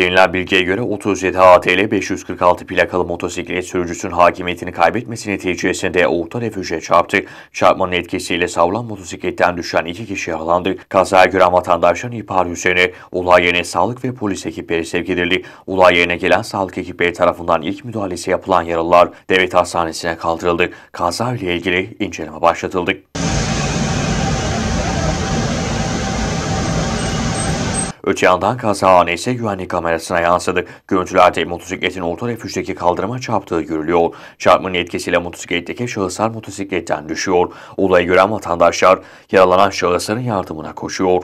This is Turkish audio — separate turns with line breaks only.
edinilen bilgiye göre 37 ATL 546 plakalı motosiklet sürücüsünün hakimiyetini kaybetmesi neticesinde orta refüje çarptı. Çarpmanın etkisiyle savulan motosikletten düşen iki kişi yaralandı. Kazaya gören vatandaşların ihbar üzerine olay yerine sağlık ve polis ekipleri sevk edildi. Olay yerine gelen sağlık ekipleri tarafından ilk müdahalesi yapılan yaralılar devlet hastanesine kaldırıldı. Kaza ile ilgili inceleme başlatıldı. Öte kaza ise güvenlik kamerasına yansıdı. Görüntülerde motosikletin orta refüjdeki kaldırıma çarptığı görülüyor. Çarpmanın etkisiyle motosikletteki şahıslar motosikletten düşüyor. Olayı gören vatandaşlar yaralanan şahısların yardımına koşuyor.